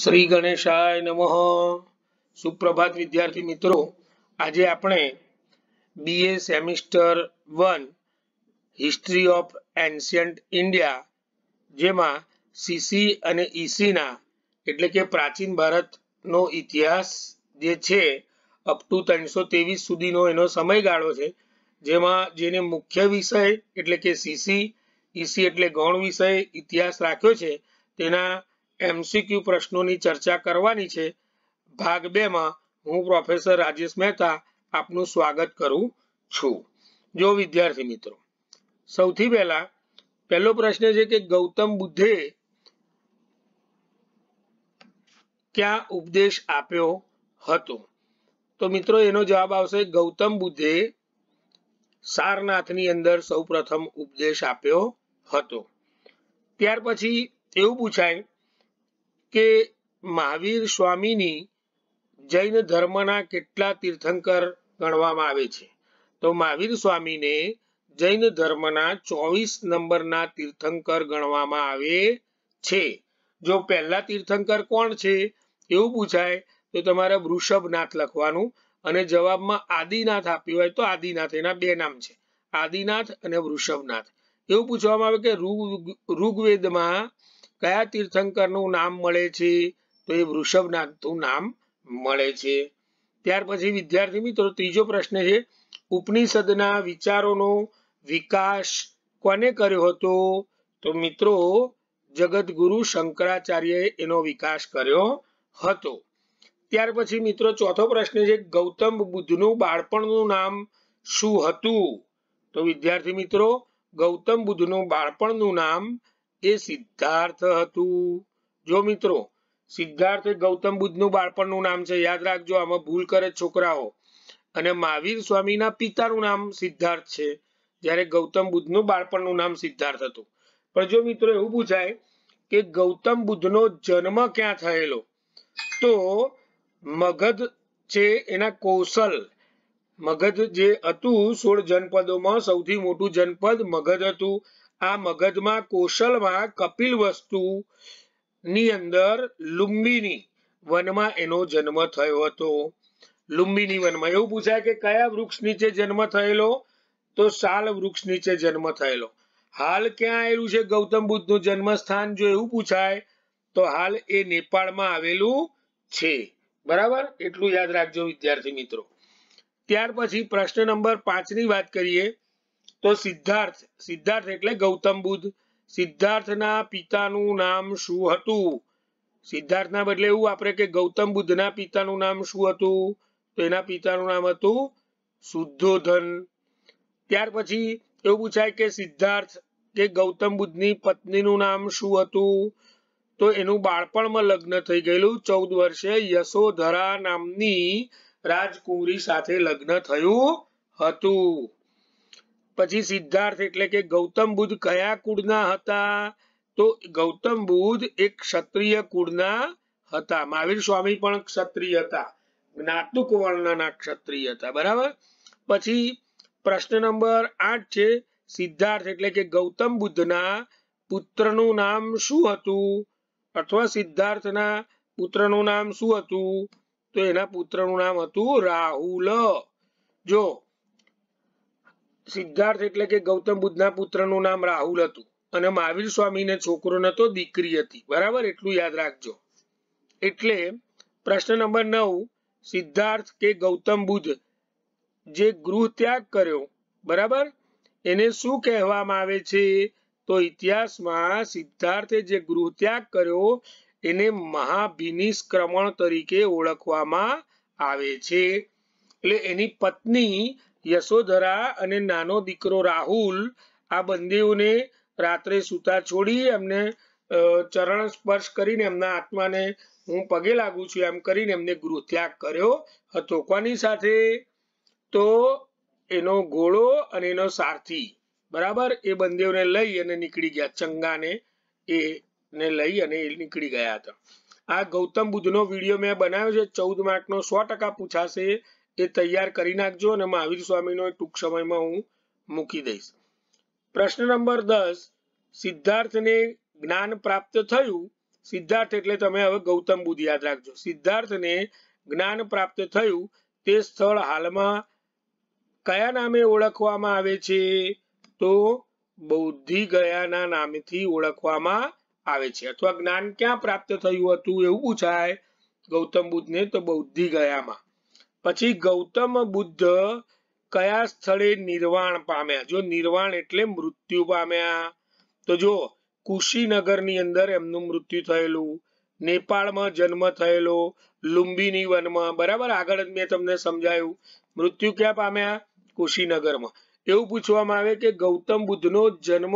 શ્રી ગણેશાય નમઃ સુપ્રભાત વિદ્યાર્થી મિત્રો આજે આપણે BA semester one history of ancient India જેમાં સીસી અને ઈસીના e એટલે કે પ્રાચીન ભારતનો ઇતિહાસ જે છે અપ ટુ ત્રણસો ત્રેવીસ સુધીનો એનો સમયગાળો છે જેમાં જેને મુખ્ય વિષય એટલે કે સીસી ઈસી e એટલે ગૌણ વિષય ઇતિહાસ રાખ્યો છે તેના એમસીક્યુ પ્રશ્નોની ચર્ચા કરવાની છે ભાગ બે માં હું પ્રોફેસર રાજેશ મહેતા આપનું સ્વાગત કરું છું જો વિદ્યાર્થી મિત્રો સૌથી પહેલા પહેલો પ્રશ્ન છે કે ગૌતમ બુદ્ધે ક્યાં ઉપદેશ આપ્યો હતો તો મિત્રો એનો જવાબ આવશે ગૌતમ બુદ્ધે સારનાથની અંદર સૌપ્રથમ ઉપદેશ આપ્યો હતો ત્યાર પછી એવું પૂછાય કે મહાવીર સ્વામીની જૈન ધર્મના કેટલા તીર્થંકર ગણવામાં આવે છે તો મહાવીર સ્વામીને જૈન ધર્મના ચોવીસ નંબરના તીર્થંકર ગણવામાં આવે છે જો પહેલા તીર્થંકર કોણ છે એવું પૂછાય તો તમારે વૃષભનાથ લખવાનું અને જવાબમાં આદિનાથ આપ્યું હોય તો આદિનાથ એના બે નામ છે આદિનાથ અને વૃષભનાથ એવું પૂછવામાં આવે કે ઋગ્વેદમાં કયા તીર્થંકરનું નામ મળે છે તો એ વૃષભનાથનું નામ મળે છે ત્યાર પછી વિદ્યાર્થી મિત્રો ત્રીજો પ્રશ્ન છે ઉપનિષદના વિચારોનો વિકાસ કોને કર્યો હતો તો મિત્રો જગતગુરુ શંકરાચાર્યએ એનો વિકાસ કર્યો હતો ત્યાર પછી મિત્રો ચોથો પ્રશ્ન છે ગૌતમ બુદ્ધનું બાળપણનું નામ શું હતું તો વિદ્યાર્થી મિત્રો ગૌતમ બુદ્ધનું બાળપણનું નામ એ સિદ્ધાર્થ હતું જો મિત્રો સિદ્ધાર્થ એ ગૌતમ બુદ્ધનું બાળપણનું નામ છે યાદ રાખજો આમાં ભૂલ કરે છોકરાઓ અને મહાવીર સ્વામીના પિતાનું નામ સિદ્ધાર્થ છે જ્યારે ગૌતમ બુદ્ધનું બાળપણનું નામ સિદ્ધાર્થ હતું પણ જો મિત્રો એવું પૂછાય કે ગૌતમ બુદ્ધનો જન્મ ક્યાં થયેલો તો મગધ છે એના કૌશલ મગધ જે હતું સોળ જનપદોમાં સૌથી મોટું જનપદ મગધ હતું આ મગજમાં કોશલમાં કપિલ વસ્તુ ની અંદર લુંબિની વનમાં એનો જન્મ થયો હતો લુંબિની વનમાં એવું પૂછાય કે કયા વૃક્ષ નીચે જન્મ થયેલો તો સાલ વૃક્ષ નીચે જન્મ થયેલો હાલ ક્યાં આવેલું છે ગૌતમ બુદ્ધ બુદ્ધનું જન્મસ્થાન જો એવું પૂછાય તો હાલ એ નેપાળમાં આવેલું છે બરાબર એટલું યાદ રાખજો વિદ્યાર્થી મિત્રો ત્યાર પછી પ્રશ્ન નંબર પાંચ ની વાત કરીએ તો સિદ્ધાર્થ સિદ્ધાર્થ એટલે ગૌતમ બુદ્ધ સિદ્ધાર્થના પિતાનું નામ શું હતું સિદ્ધાર્થના બદલે એવું આપણે કે ગૌતમ બુદ્ધના પિતાનું નામ શું હતું તો એના પિતાનું નામ હતું શુદ્ધોધન ત્યાર પછી એવું પૂછાય કે સિદ્ધાર્થ કે ગૌતમ બુદ્ધની પત્નીનું નામ શું હતું તો એનું બાળપણમાં લગ્ન થઈ ગયેલું ચૌદ વર્ષે યશોધરા નામની રાજકુંવરી સાથે લગ્ન થયું હતું પછી સિદ્ધાર્થ એટલે કે ગૌતમ બુદ્ધ કયા કુળના હતા તો ગૌતમ બુદ્ધ એક ક્ષત્રિય કુળના હતા મહાવીર સ્વામી પણ ક્ષત્રિય હતા જ્ઞાતુક વર્ણના ક્ષત્રિય હતા બરાબર પછી પ્રશ્ન નંબર આઠ છે સિદ્ધાર્થ એટલે કે ગૌતમ બુદ્ધના પુત્રનું નામ શું હતું અથવા સિદ્ધાર્થના પુત્રનું નામ શું હતું તો એના પુત્રનું નામ હતું રાહુલ જો સિદ્ધાર્થ એટલે કે ગૌતમ બુદ્ધના પુત્રનું નામ રાહુલ હતું અને મહાવીર સ્વામીને છોકરો નતો દીકરી હતી બરાબર એટલું યાદ રાખજો એટલે પ્રશ્ન નંબર નવ સિદ્ધાર્થ કે ગૌતમ બુદ્ધ જે ગૃહ ત્યાગ કર્યો બરાબર એને શું કહેવામાં આવે છે તો ઇતિહાસમાં સિદ્ધાર્થે જે ગૃહ ત્યાગ કર્યો એને મહાભિનિષ્ક્રમણ તરીકે ઓળખવામાં આવે છે એટલે એની પત્ની યશોધરા અને નાનો દીકરો રાહુલ આ બંદીઓને રાત્રે સૂતા છોડી એમને ચરણ સ્પર્શ કરીને એમના આત્માને હું પગે લાગુ છું એમ કરીને એમને ગૃહત્યાગ કર્યો હતો કોની સાથે તો એનો ઘોડો અને એનો સારથી બરાબર એ બંદીઓને લઈ અને નીકળી ગયા ચંગાને એ ને લઈ અને એ નીકળી ગયા હતા આ ગૌતમ બુદ્ધનો વિડીયો મેં બનાવ્યો છે ચૌદ માર્ક નો સો ટકા પૂછાશે એ તૈયાર કરી નાખજો અને મહાવીર સ્વામીનો ટૂંક સમયમાં હું મૂકી દઈશ પ્રશ્ન નંબર દસ સિદ્ધાર્થને જ્ઞાન પ્રાપ્ત થયું સિદ્ધાર્થ એટલે તમે હવે ગૌતમ બુદ્ધ યાદ રાખજો સિદ્ધાર્થને જ્ઞાન પ્રાપ્ત થયું તે સ્થળ હાલમાં કયા નામે ઓળખવામાં આવે છે તો બૌદ્ધિ ગયાના નામથી ઓળખવામાં આવે છે અથવા જ્ઞાન ક્યાં પ્રાપ્ત થયું હતું એવું પૂછાય ગૌતમ બુદ્ધ ને તો બૌદ્ધિ ગયામાં પછી ગૌતમ બુદ્ધ કયા સ્થળે નિર્વાણ પામ્યા જો નિર્વાણ એટલે મૃત્યુ પામ્યા તો જો કુશીનગરની અંદર એમનું મૃત્યુ થયેલું નેપાળમાં જન્મ થયેલો લુંબિની વનમાં બરાબર આગળ મેં તમને સમજાયું મૃત્યુ ક્યાં પામ્યા કુશીનગરમાં એવું પૂછવામાં આવે કે ગૌતમ બુદ્ધનો જન્મ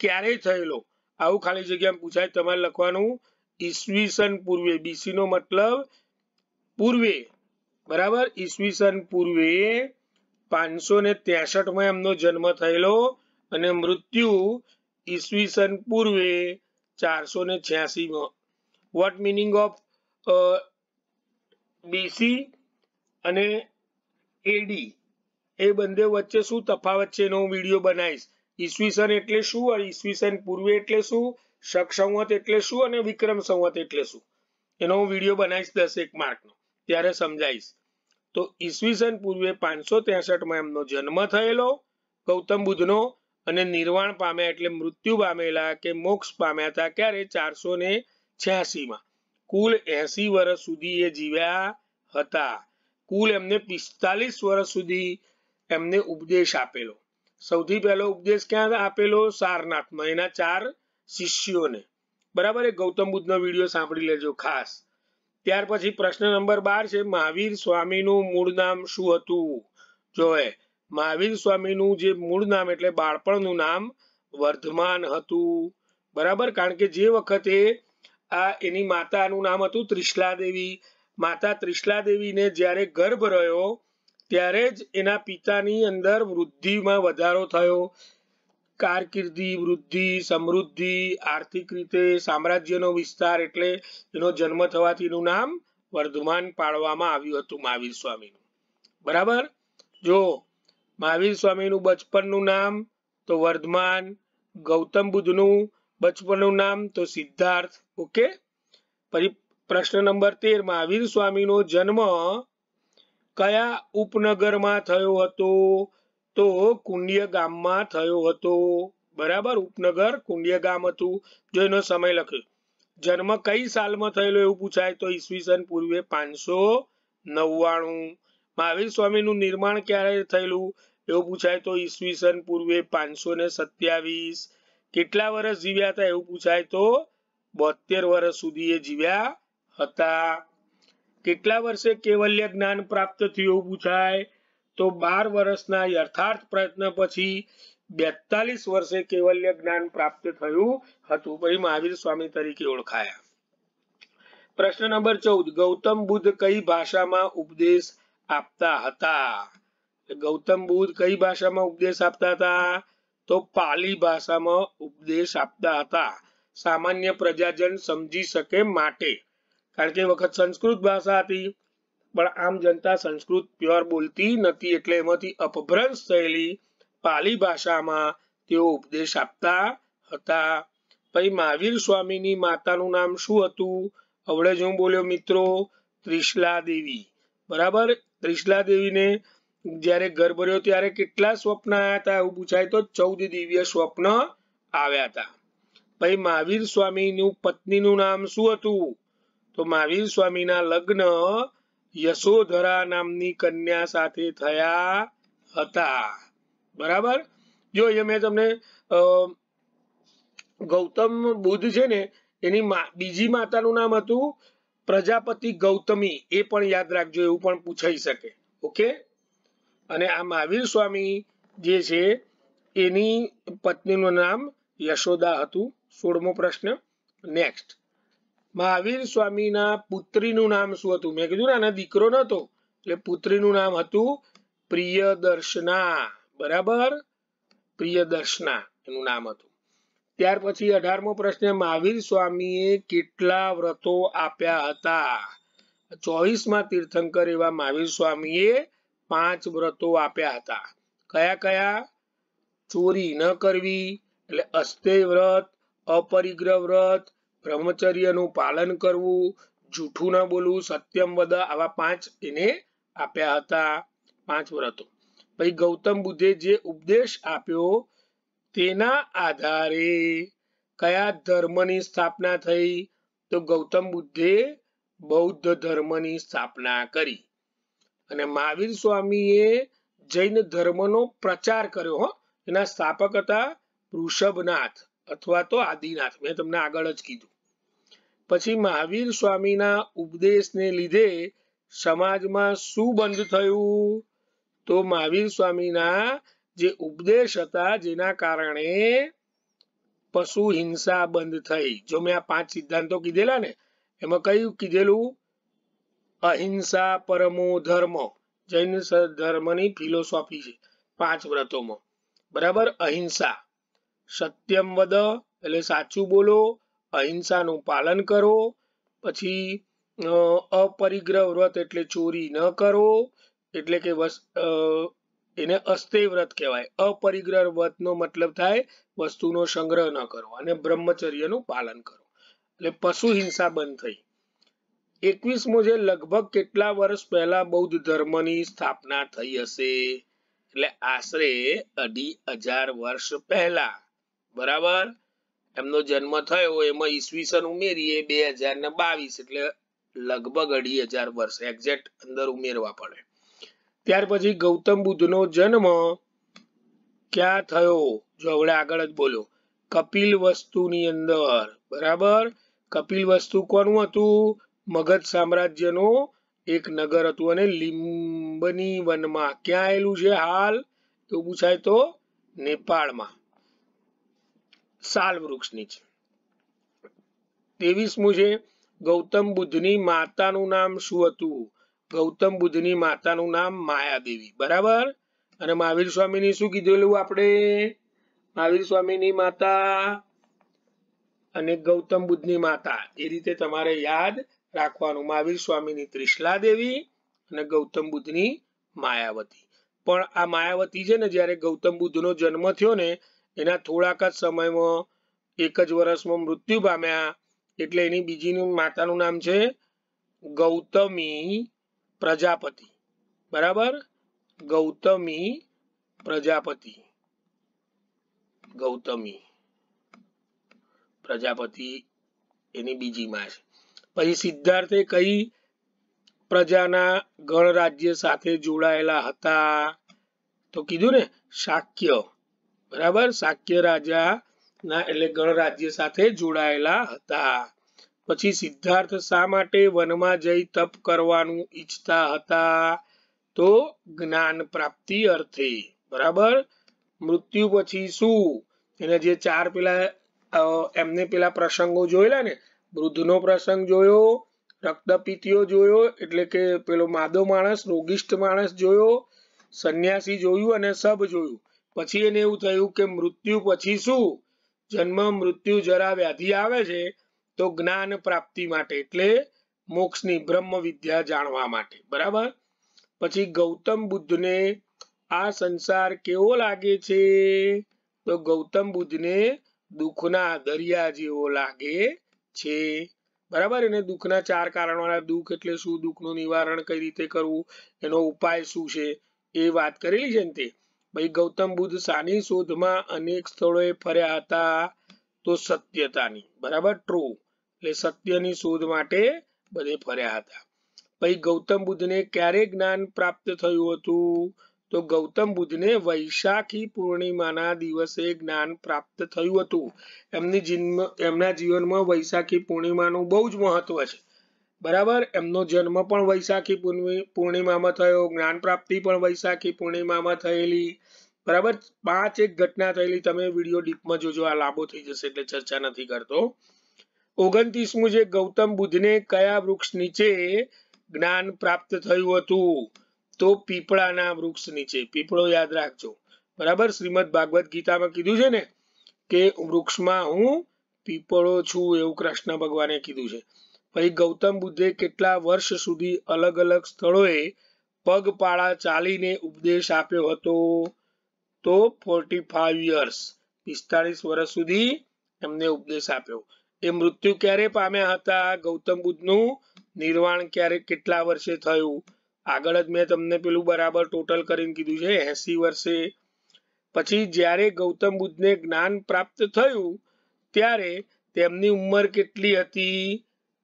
ક્યારે થયેલો આવું ખાલી જગ્યા પૂછાય તમારે લખવાનું ઈસવીસન પૂર્વે બીસી નો મતલબ પૂર્વે બરાબર ઈસવીસન પૂર્વે પાંચસો ને માં એમનો જન્મ થયેલો અને મૃત્યુ ઈસવીસન પૂર્વે ચારસો ને છ્યાસીમાં વોટ મિનિંગ ઓફ બીસી અને એડી એ બંને વચ્ચે શું તફાવત છે એનો હું વિડીયો બનાવીશ ઈસવીસન એટલે શું અને ઈસવીસન પૂર્વે એટલે શું શક સંવત એટલે શું અને વિક્રમ સંવત એટલે શું એનો હું વિડીયો બનાવીશ દસ એક માર્કનો ત્યારે સમજાવીશ તો ઈસવીસન પૂર્વે પાંચસો માં એમનો જન્મ થયેલો ગૌતમ બુદ્ધનો અને નિર્વાણ પામ્યા એટલે મૃત્યુ પામેલા કે મોક્ષ પામ્યા હતા ક્યારે ચારસો ને માં કુલ એસી વર્ષ સુધી એ જીવ્યા હતા કુલ એમને પિસ્તાલીસ વર્ષ સુધી એમને ઉપદેશ આપેલો સૌથી પહેલો ઉપદેશ ક્યાં આપેલો સારનાથમાં એના ચાર શિષ્યોને બરાબર એ ગૌતમ બુદ્ધનો વિડીયો સાંભળી લેજો ખાસ ત્યાર પછી પ્રશ્ન નંબર બાર છે મહાવીર સ્વામીનું મૂળ નામ શું હતું જોએ મહાવીર સ્વામીનું જે મૂળ નામ એટલે બાળપણનું નામ વર્ધમાન હતું બરાબર કારણ કે જે વખતે આ એની માતાનું નામ હતું ત્રિશલા દેવી માતા ત્રિશલા દેવીને જ્યારે ગર્ભ રહ્યો ત્યારે જ એના પિતાની અંદર વૃદ્ધિમાં વધારો થયો કારકિર્દી વૃદ્ધિ સમૃદ્ધિ આર્થિક રીતે સામ્રાજ્યનો વિસ્તાર એટલે એનો જન્મ થવાથી નામ વર્ધમાન પાડવામાં આવ્યું હતું મહાવીર સ્વામીનું બરાબર જો મહાવીર સ્વામીનું બચપનનું નામ તો વર્ધમાન ગૌતમ બુદ્ધનું બચપનનું નામ તો સિદ્ધાર્થ ઓકે પ્રશ્ન નંબર તેર મહાવીર સ્વામીનો જન્મ કયા ઉપનગરમાં થયો હતો તો કુંડિય ગામમાં થયો હતો બરાબર ઉપનગર કુંડિય ગામ હતું જો એનો સમય લખ્યો જન્મ કઈ સાલમાં થયેલો એવું પૂછાય તો ઈસવીસન પૂર્વે પાંચસો નવ્વાણું મહાવીર સ્વામીનું નિર્માણ ક્યારે થયેલું એવું પૂછાય તો ઈસવીસન પૂર્વે પાંચસો ને સત્યાવીસ કેટલા વર્ષ જીવ્યા હતા એવું પૂછાય તો બોતેર વર્ષ સુધી એ જીવ્યા હતા કેટલા વર્ષે કેવલ્ય જ્ઞાન પ્રાપ્ત થયું એવું પૂછાય તો બાર વર્ષના યથાર્થ પ્રયત્ન પછી બેતાલીસ વર્ષે કેવલ્ય જ્ઞાન પ્રાપ્ત થયું હતું પછી મહાવીર સ્વામી તરીકે ઓળખાયા પ્રશ્ન નંબર ચૌદ ગૌતમ બુદ્ધ કઈ ભાષામાં ઉપદેશ આપતા હતા ગૌતમ બુદ્ધ કઈ ભાષામાં ઉપદેશ આપતા હતા તો પાલી ભાષામાં ઉપદેશ આપતા હતા સામાન્ય પ્રજાજન સમજી શકે માટે કારણ કે વખત સંસ્કૃત ભાષા હતી પણ આમ જનતા સંસ્કૃત પ્યોર બોલતી નથી એટલે એમાંથી અપભ્રંશ થયેલી પાલી ભાષામાં તેઓ ઉપદેશ આપતા હતા પછી મહાવીર સ્વામીની માતાનું નામ શું હતું અવળે હું બોલ્યો મિત્રો ત્રિશલા દેવી બરાબર ત્રિશલા દેવીને જ્યારે ઘર ભર્યો ત્યારે કેટલા સ્વપ્ન આવ્યા હતા એવું પૂછાય તો ચૌદ દિવ્ય સ્વપ્ન આવ્યા હતા પછી મહાવીર સ્વામીનું પત્નીનું નામ શું હતું તો મહાવીર સ્વામીના લગ્ન યશોધરા નામની કન્યા સાથે થયા હતા બરાબર જો અહીંયા મેં તમને ગૌતમ બુદ્ધ છે ને એની બીજી માતાનું નામ હતું પ્રજાપતિ ગૌતમી એ પણ યાદ રાખજો એવું પણ પૂછાઈ શકે ઓકે અને આ મહાવીર સ્વામી જે છે એની પત્નીનું નામ યશોદા હતું સોળમો પ્રશ્ન નેક્સ્ટ મહાવીર સ્વામીના પુત્રીનું નામ શું હતું મેં કીધું ને આના દીકરો નતો એટલે પુત્રીનું નામ હતું પ્રિયદર્શના બરાબર પ્રિયદર્શના એનું નામ હતું ત્યાર પછી અઢારમો પ્રશ્ન મહાવીર સ્વામીએ કેટલા વ્રતો આપ્યા હતા ચોવીસમાં તીર્થંકર એવા મહાવીર સ્વામીએ પાંચ વ્રતો આપ્યા હતા કયા કયા ચોરી ન કરવી એટલે અસ્થે વ્રત અપરિગ્રહ વ્રત બ્રહ્મચર્યનું પાલન કરવું જૂઠું ન બોલવું સત્યમ વદ આવા પાંચ એને આપ્યા હતા પાંચ વ્રતો ભાઈ ગૌતમ બુદ્ધે જે ઉપદેશ આપ્યો તેના આધારે કયા ધર્મની સ્થાપના થઈ તો ગૌતમ બુદ્ધે બૌદ્ધ ધર્મની સ્થાપના કરી અને મહાવીર સ્વામીએ જૈન ધર્મનો પ્રચાર કર્યો હો એના સ્થાપક હતા ઋષભનાથ અથવા તો આદિનાથ મેં તમને આગળ જ કીધું પછી મહાવીર સ્વામીના ઉપદેશને લીધે સમાજમાં શું બંધ થયું તો મહાવીર સ્વામીના જે ઉપદેશ હતા જેના કારણે પશુ હિંસા બંધ થઈ જો મેં આ પાંચ સિદ્ધાંતો કીધેલા ને એમાં કયું કીધેલું અહિંસા પરમો ધર્મ જૈન ધર્મની ફિલોસોફી છે પાંચ વ્રતોમાં બરાબર અહિંસા સત્યમ વદ એટલે સાચું બોલો અહિંસાનું પાલન કરો પછી અપરિગ્રહ વ્રત એટલે ચોરી ન કરો એટલે કે એને અસ્થે વ્રત કહેવાય અપરિગ્રહ વ્રતનો મતલબ થાય વસ્તુનો સંગ્રહ ન કરો અને બ્રહ્મચર્યનું પાલન કરો એટલે પશુ હિંસા બંધ થઈ એકવીસમો છે લગભગ કેટલા વર્ષ પહેલા બૌદ્ધ ધર્મની સ્થાપના થઈ હશે એટલે આશરે અઢી હજાર વર્ષ પહેલા બરાબર એમનો જન્મ થયો એમાં ઈસવીસન ઉમેરીએ બે હજાર ને બાવીસ એટલે લગભગ અઢી હજાર વર્ષ એક્ઝેક્ટ અંદર ઉમેરવા પડે ત્યાર પછી ગૌતમ બુદ્ધનો જન્મ ક્યાં થયો જો હવે આગળ જ બોલો કપિલ વસ્તુની અંદર બરાબર કપિલ વસ્તુ કોનું હતું મગધ સામ્રાજ્યનો એક નગર હતું અને લિંબની વનમાં ક્યાં આવેલું છે હાલ તો પૂછાય તો નેપાળમાં સાલ વૃક્ષ નીચે ત્રેવીસમું છે ગૌતમ બુદ્ધની માતાનું નામ શું હતું ગૌતમ બુદ્ધની માતાનું નામ માયાદેવી બરાબર અને મહાવીર સ્વામીની શું કીધેલું આપણે મહાવીર સ્વામીની માતા અને ગૌતમ બુદ્ધની માતા એ રીતે તમારે યાદ રાખવાનું મહાવીર સ્વામીની ત્રિશલા દેવી અને ગૌતમ બુદ્ધની માયાવતી પણ આ માયાવતી છે ને જ્યારે ગૌતમ બુદ્ધનો જન્મ થયો ને એના થોડાક જ સમયમાં એક જ વર્ષમાં મૃત્યુ પામ્યા એટલે એની બીજીનું માતાનું નામ છે ગૌતમી પ્રજાપતિ બરાબર ગૌતમી પ્રજાપતિ ગૌતમી પ્રજાપતિ એની બીજી માં છે પછી સિદ્ધાર્થે કઈ પ્રજાના ગણરાજ્ય સાથે જોડાયેલા હતા તો કીધું ને શાક્ય બરાબર શાક્ય રાજા ના એટલે ગણરાજ્ય સાથે જોડાયેલા હતા પછી સિદ્ધાર્થ શા માટે વનમાં જઈ તપ કરવાનું ઈચ્છતા હતા તો જ્ઞાન પ્રાપ્તિ અર્થે બરાબર મૃત્યુ પછી શું એને જે ચાર પેલા એમને પેલા પ્રસંગો જોયેલા ને વૃદ્ધનો પ્રસંગ જોયો રક્તપીતીઓ જોયો એટલે કે પેલો માદો માણસ રોગિષ્ઠ માણસ જોયો સંન્યાસી જોયું અને સબ જોયું પછી એને એવું થયું કે મૃત્યુ પછી શું જન્મ મૃત્યુ જરા વ્યાધિ આવે છે તો જ્ઞાન પ્રાપ્તિ માટે એટલે મોક્ષની બ્રહ્મ વિદ્યા જાણવા માટે બરાબર પછી ગૌતમ બુદ્ધને આ સંસાર કેવો લાગે છે તો ગૌતમ બુદ્ધને દુઃખના દરિયા જેવો લાગે છે બરાબર એને દુઃખના ચાર કારણોના દુઃખ એટલે શું દુઃખનું નિવારણ કઈ રીતે કરવું એનો ઉપાય શું છે એ વાત કરેલી છે ને તે ભાઈ ગૌતમ બુદ્ધ શાની શોધમાં અનેક સ્થળોએ ફર્યા હતા તો સત્યતાની બરાબર ટ્રુ એટલે સત્યની શોધ માટે બધે ફર્યા હતા પછી ગૌતમ બુદ્ધને ક્યારે જ્ઞાન પ્રાપ્ત થયું હતું તો ગૌતમ બુદ્ધને વૈશાખી પૂર્ણિમાના દિવસે જ્ઞાન પ્રાપ્ત થયું હતું એમની એમના જીવનમાં વૈશાખી પૂર્ણિમાનું બહુ જ મહત્વ છે બરાબર એમનો જન્મ પણ વૈશાખી પૂર્ણિમામાં થયો જ્ઞાન પ્રાપ્તિ પણ વૈશાખી પૂર્ણિમામાં થયેલી બરાબર પાંચ એક ઘટના થયેલી તમે વિડીયો ડીપમાં જોજો આ લાંબો થઈ જશે એટલે ચર્ચા નથી કરતો ઓગણત્રીસમું છે ગૌતમ બુદ્ધને કયા વૃક્ષ નીચે જ્ઞાન પ્રાપ્ત થયું હતું તો પીપળાના વૃક્ષ નીચે પીપળો યાદ રાખજો બરાબર શ્રીમદ ભાગવત ગીતામાં કીધું છે ને કે વૃક્ષમાં હું પીપળો છું એવું કૃષ્ણ ભગવાને કીધું છે પછી ગૌતમ બુદ્ધે કેટલા વર્ષ સુધી અલગ અલગ સ્થળોએ પગપાળા ચાલીને ઉપદેશ આપ્યો હતો તો ફોર્ટી ફાઈવ યર્સ પિસ્તાળીસ વર્ષ સુધી એમને ઉપદેશ આપ્યો એ મૃત્યુ ક્યારે પામ્યા હતા ગૌતમ બુદ્ધનું નિર્વાણ ક્યારે કેટલા વર્ષે થયું આગળ જ મેં તમને પેલું બરાબર ટોટલ કરીને કીધું છે એસી વર્ષે પછી જ્યારે ગૌતમ બુદ્ધને જ્ઞાન પ્રાપ્ત થયું ત્યારે તેમની ઉંમર કેટલી હતી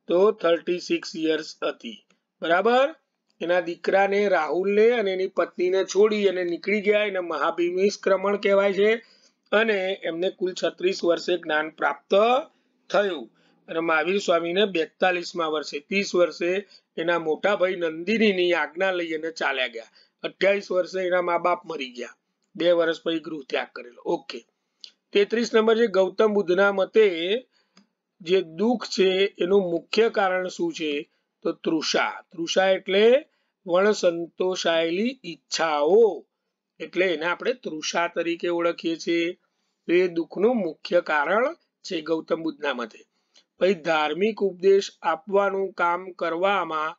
તો થર્ટી સિક્સ યર્સ હતી બરાબર એના દીકરાને રાહુલને અને એની પત્નીને છોડી અને નીકળી ગયા એને મહાભિમિષ્ક્રમણ કહેવાય છે અને એમને કુલ છત્રીસ વર્ષે જ્ઞાન પ્રાપ્ત થયું અને મહાવીર સ્વામીને બેતાલીસમાં વર્ષે ત્રીસ વર્ષે એના મોટા ભાઈ નંદિનીની આજ્ઞા લઈ અને ચાલ્યા ગયા અઠ્યાવીસ વર્ષે એના મા બાપ મરી ગયા બે વર્ષ પછી ગૃહ ત્યાગ કરેલો ઓકે તેત્રીસ નંબર છે ગૌતમ બુદ્ધના મતે જે દુઃખ છે એનું મુખ્ય કારણ શું છે તો તૃષા તૃષા એટલે વણ સંતોષાયેલી ઈચ્છાઓ એટલે એને આપણે તૃષા તરીકે ઓળખીએ છીએ તો એ દુઃખનું મુખ્ય કારણ છે ગૌતમ બુદ્ધના મતે પછી ધાર્મિક ઉપદેશ આપવાનું કામ કરવામાં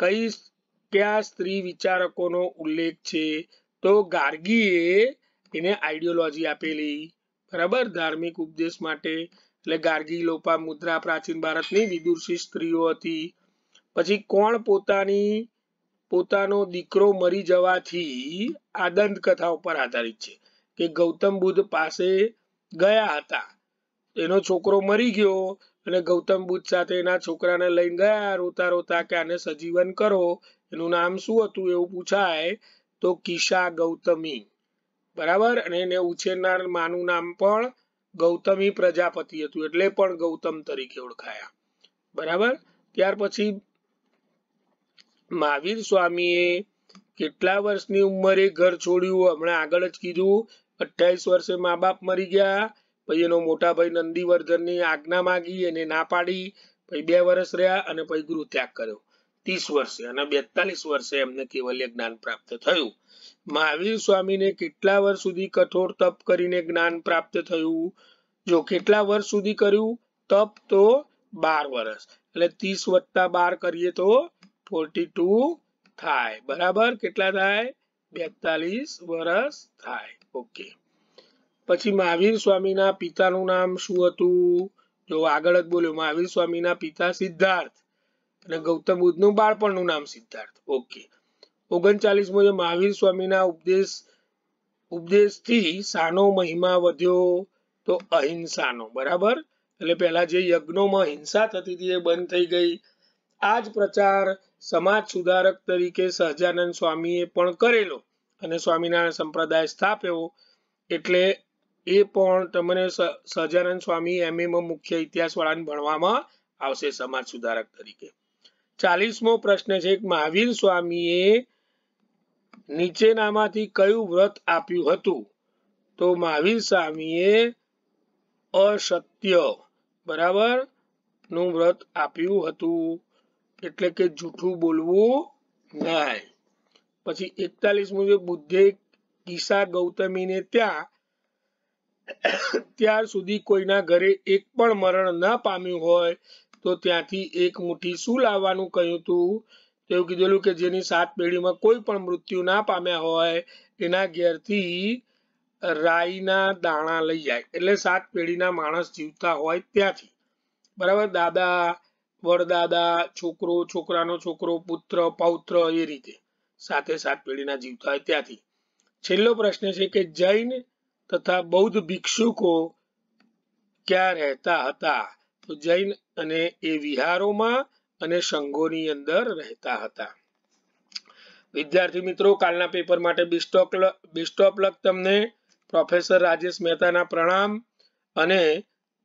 કઈ કયા સ્ત્રી વિચારકોનો ઉલ્લેખ છે તો ગાર્ગીએ એને આઈડિયોલોજી આપેલી બરાબર ધાર્મિક ઉપદેશ માટે એટલે ગાર્ગી લોપા મુદ્રા પ્રાચીન ભારતની વિદુષી સ્ત્રીઓ હતી પછી કોણ પોતાની પોતાનો દીકરો મરી જવાથી આ દંતકથા ઉપર આધારિત છે કે ગૌતમ બુદ્ધ પાસે ગયા હતા એનો છોકરો મરી ગયો અને ગૌતમ બુદ્ધ સાથે એના છોકરાને લઈને ગયા રોતા રોતા કે આને સજીવન કરો એનું નામ શું હતું એવું પૂછાય તો કિશા ગૌતમી બરાબર અને એને ઉછેરનાર માનું નામ પણ ગૌતમી પ્રજાપતિ હતું એટલે પણ ગૌતમ તરીકે ઓળખાયા બરાબર ત્યાર પછી મહાવીર સ્વામીએ કેટલા વર્ષની ઉંમરે ઘર છોડ્યું હમણાં આગળ જ કીધું અઠાવીસ વર્ષે મા બાપ મરી ગયા પછી એનો મોટા ભાઈ નંદીવર્ધનની આજ્ઞા માગી એને ના પાડી પછી બે વર્ષ રહ્યા અને પછી ગૃહ ત્યાગ કર્યો ત્રીસ વર્ષે અને બેતાલીસ વર્ષે એમને કેવલ્ય જ્ઞાન પ્રાપ્ત થયું મહાવીર સ્વામીને કેટલા વર્ષ સુધી કઠોર તપ કરીને જ્ઞાન પ્રાપ્ત થયું જો કેટલા વર્ષ સુધી કર્યું તપ તો બાર વર્ષ એટલે ત્રીસ વત્તા બાર કરીએ તો ફોર્ટી ટુ થાય બરાબર કેટલા થાય બેતાલીસ વર્ષ થાય ઓકે પછી મહાવીર સ્વામીના પિતાનું નામ શું હતું જો આગળ જ બોલ્યો મહાવીર સ્વામીના પિતા સિદ્ધાર્થ અને ગૌતમ બુદ્ધનું બાળપણનું નામ સિદ્ધાર્થ ઓકે ઓગણચાલીસમો જે મહાવીર સ્વામીના ઉપદેશ ઉપદેશથી સાનો મહિમા વધ્યો તો અહિંસાનો બરાબર એટલે પહેલા જે યજ્ઞોમાં હિંસા થતી હતી એ બંધ થઈ ગઈ આ જ પ્રચાર સમાજ સુધારક તરીકે સહજાનંદ સ્વામીએ પણ કરેલો અને સ્વામિનારાયણ સંપ્રદાય સ્થાપ્યો એટલે એ પણ તમને સહજાનંદ સ્વામી એમએમાં મુખ્ય ઇતિહાસ વાળાને ભણવામાં આવશે સમાજ સુધારક તરીકે ચાલીસમો પ્રશ્ન છે મહાવીર સ્વામીએ નીચેનામાંથી કયું વ્રત આપ્યું હતું તો મહાવીર સ્વામીએ અસત્ય બરાબર નું વ્રત આપ્યું હતું એટલે કે જૂઠું બોલવું નહીં પછી એકતાલીસમું છે બુદ્ધે કિસા ને ત્યાં ત્યાર સુધી કોઈના ઘરે એક પણ મરણ ના પામ્યું હોય તો ત્યાંથી એક મુઠ્ઠી શું લાવવાનું કહ્યું હતું એવું કીધેલું કે જેની સાત પેઢીમાં કોઈ પણ મૃત્યુ ના પામ્યા હોય એના ઘેરથી રાઈના દાણા લઈ જાય એટલે સાત પેઢીના માણસ જીવતા હોય ત્યાંથી બરાબર દાદા વડદાદા છોકરો છોકરાનો છોકરો પુત્ર પૌત્ર એ રીતે સાથે સાત પેઢીના જીવતા હોય ત્યાંથી છેલ્લો પ્રશ્ન છે કે જૈન તથા બૌદ્ધ ભિક્ષુકો ક્યાં રહેતા હતા તો જૈન અને એ વિહારોમાં અને સંઘોની અંદર રહેતા હતા વિદ્યાર્થી મિત્રો કાલના પેપર માટે બિસ્ટોપ લક તમને પ્રોફેસર રાજેશ મહેતાના પ્રણામ અને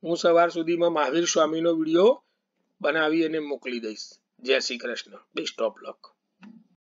હું સવાર સુધીમાં મહાવીર સ્વામીનો વિડીયો બનાવી અને મોકલી દઈશ જય શ્રી કૃષ્ણ બેસ્ટ લક